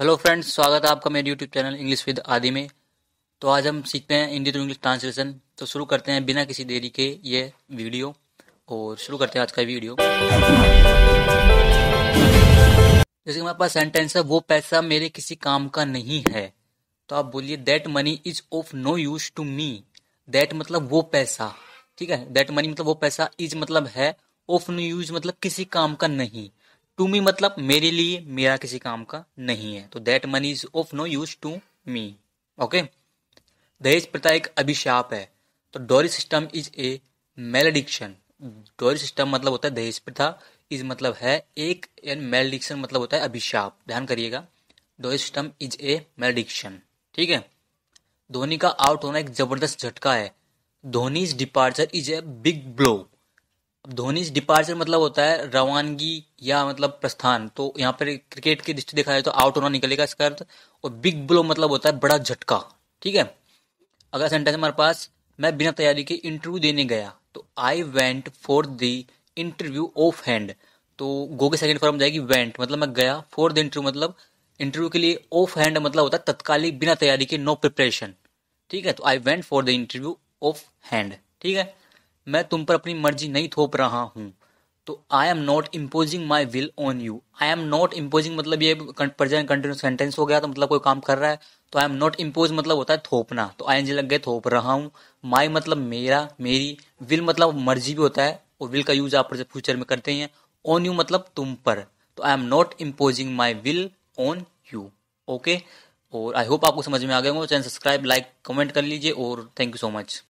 hello friends स्वागत है आपका मेरे यूट्यूब चैनल इंग्लिश विद आदि में तो आज हम सीखते हैं हिंदी टू इंग्लिश ट्रांसलेशन तो शुरू करते हैं बिना किसी देरी के ये वीडियो और शुरू करते हैं आज का वीडियो जैसे हमारे पास सेंटेंस है वो पैसा मेरे किसी काम का नहीं है तो आप बोलिए that money is of no use to me that मतलब वो पैसा ठीक है दैट मनी मतलब वो पैसा इज मतलब है ऑफ नो यूज मतलब किसी काम का नहीं टू मी मतलब मेरे लिए मेरा किसी काम का नहीं है तो that money is of no use to me okay दहेज प्रथा एक अभिशाप है तो dowry system is a malediction dowry system मतलब होता है दहेज प्रथा इज मतलब है एक एंड मेलेडिक्शन मतलब होता है अभिशाप ध्यान करिएगा डोरी सिस्टम इज ए मेलेडिक्शन ठीक है धोनी का आउट होना एक जबरदस्त झटका है Dhoni's departure is a big blow Dhoni departure मतलब होता है रवानगी या मतलब प्रस्थान तो यहाँ पर क्रिकेट की दृष्टि देखा जाए तो आउट होना निकलेगा इसका अर्थ और बिग ब्लो मतलब होता है बड़ा झटका ठीक है अगला सेंटेंस हमारे पास मैं बिना तैयारी के इंटरव्यू देने गया तो I went for the interview offhand तो गो के सेकंड फॉर्म जाएगी वेंट मतलब मैं गया फॉर द इंटरव्यू मतलब इंटरव्यू के लिए ऑफ हैंड मतलब होता है तत्कालिक बिना तैयारी के नो प्रिपरेशन ठीक है तो I went for the interview offhand ठीक है मैं तुम पर अपनी मर्जी नहीं थोप रहा हूँ तो I am not imposing my will on you I am not imposing मतलब ये प्रेजेंट कंटिन्यूस सेंटेंस हो गया तो मतलब कोई काम कर रहा है तो आई एम नॉट इम्पोज मतलब होता है थोपना तो आई जी लग गए थोप रहा हूँ माई मतलब मेरा मेरी विल मतलब मर्जी भी होता है और विल का यूज आप फ्यूचर में करते हैं ऑन यू मतलब तुम पर तो I am not imposing my will on you okay और आई होप आपको समझ में आ गया होगा चैनल सब्सक्राइब लाइक कमेंट कर लीजिए और थैंक यू सो मच